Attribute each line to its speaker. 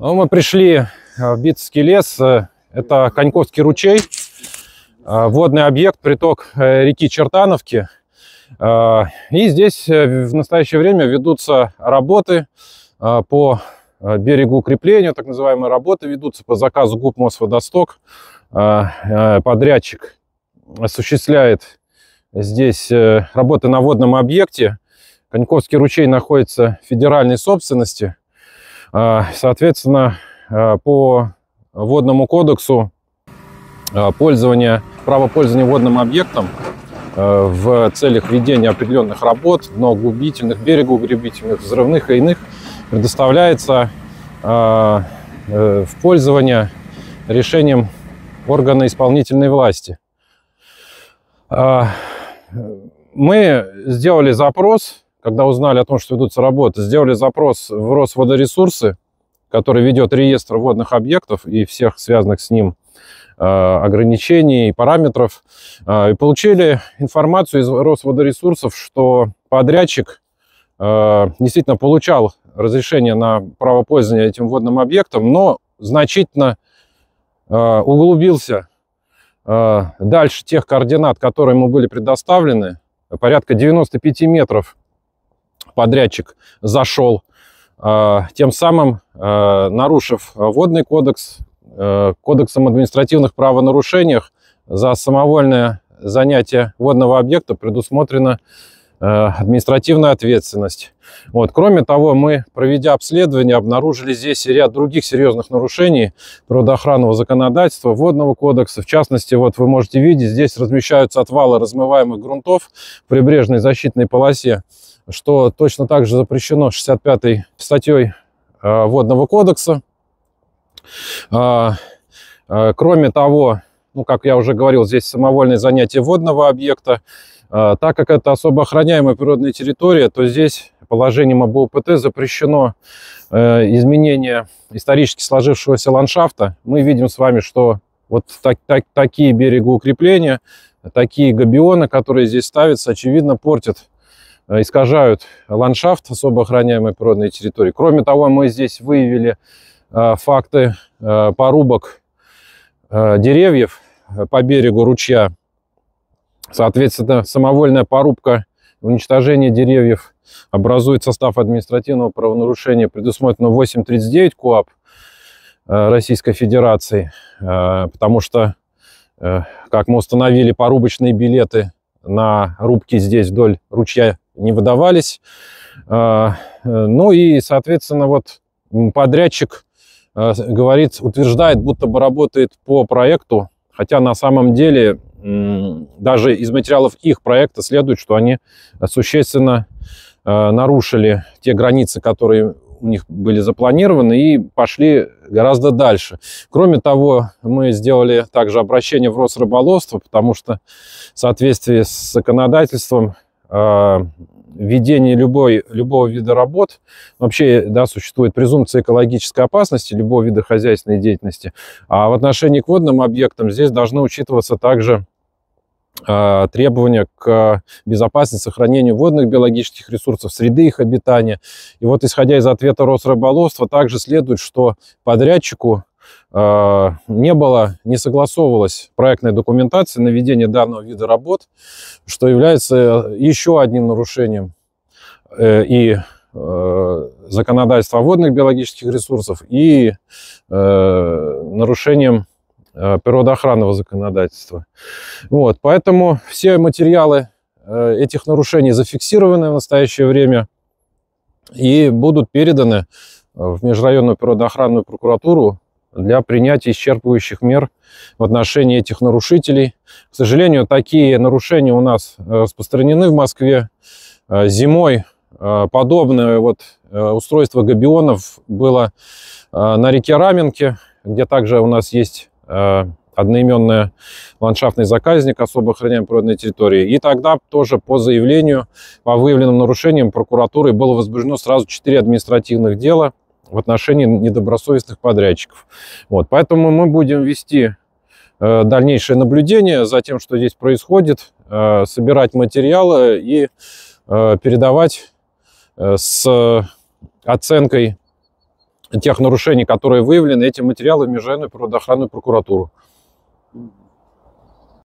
Speaker 1: Ну, мы пришли э, в Битский лес. Э, это Коньковский ручей, э, водный объект, приток реки Чертановки. И здесь в настоящее время ведутся работы по берегу укрепления, так называемые работы ведутся по заказу ГУП «Мосводосток». Подрядчик осуществляет здесь работы на водном объекте. Коньковский ручей находится в федеральной собственности. А, соответственно, а, по водному кодексу а, пользование, право пользования водным объектом в целях ведения определенных работ, но глубительных, берегу гребительных, взрывных и иных, предоставляется э, в пользование решением органа исполнительной власти. Мы сделали запрос когда узнали о том, что ведутся работы, сделали запрос в Росводоресурсы, который ведет реестр водных объектов и всех связанных с ним э, ограничений, и параметров. Э, и получили информацию из Росводоресурсов, что подрядчик э, действительно получал разрешение на право пользования этим водным объектом, но значительно углубился дальше тех координат, которые ему были предоставлены, порядка 95 метров подрядчик зашел, э, тем самым э, нарушив водный кодекс, э, кодексом административных правонарушениях за самовольное занятие водного объекта предусмотрена административная ответственность. Вот. Кроме того, мы, проведя обследование, обнаружили здесь ряд других серьезных нарушений природоохранного законодательства, водного кодекса. В частности, вот вы можете видеть, здесь размещаются отвалы размываемых грунтов в прибрежной защитной полосе что точно так же запрещено 65 статьей э, Водного кодекса. А, э, кроме того, ну, как я уже говорил, здесь самовольное занятие водного объекта. А, так как это особо охраняемая природная территория, то здесь положением ОБУПТ запрещено э, изменение исторически сложившегося ландшафта. Мы видим с вами, что вот так, так, такие берегоукрепления, такие габионы, которые здесь ставятся, очевидно портят Э, искажают ландшафт особо охраняемой природной территории. Кроме того, мы здесь выявили э, факты э, порубок деревьев по берегу ручья. Соответственно, самовольная порубка, уничтожение деревьев образует состав административного правонарушения, предусмотрено 8.39 КОАП Российской Федерации, потому что, как мы установили, порубочные билеты на рубки здесь вдоль ручья не выдавались. А, э, ну и, соответственно, вот подрядчик э, говорит, утверждает, будто бы работает по проекту, хотя на самом деле даже из материалов их проекта следует, что они существенно э, нарушили те границы, которые у них были запланированы и пошли гораздо дальше. Кроме того, мы сделали также обращение в Росрыболовство, потому что в соответствии с законодательством а, Ведение любой, любого вида работ, вообще да, существует презумпция экологической опасности любого вида хозяйственной деятельности. А в отношении к водным объектам здесь должны учитываться также а, требования к безопасности сохранению водных биологических ресурсов, среды их обитания. И вот исходя из ответа Росрыболовства, также следует, что подрядчику Э, не было, не согласовывалась проектная документация на ведение данного вида работ, что является э, еще одним нарушением э, и законодательства водных биологических ресурсов, и нарушением природоохранного законодательства. Вот, поэтому все материалы этих нарушений зафиксированы в настоящее время и будут переданы в Межрайонную природоохранную прокуратуру для принятия исчерпывающих мер в отношении этих нарушителей. К сожалению, такие нарушения у нас э, распространены в Москве. Э, зимой э, подобное вот устройство габионов было на реке Раменке, где также у нас есть одноименный ландшафтный заказник особо охраняемой природной территории. И тогда тоже по заявлению по выявленным нарушениям прокуратуры было возбуждено сразу 4 административных дела – в отношении недобросовестных подрядчиков. Вот, поэтому мы будем вести э, дальнейшее наблюдение за тем, что здесь происходит, э, собирать материалы и э, передавать с оценкой тех нарушений, которые выявлены, эти материалы в Межрайонную природоохранную прокуратуру.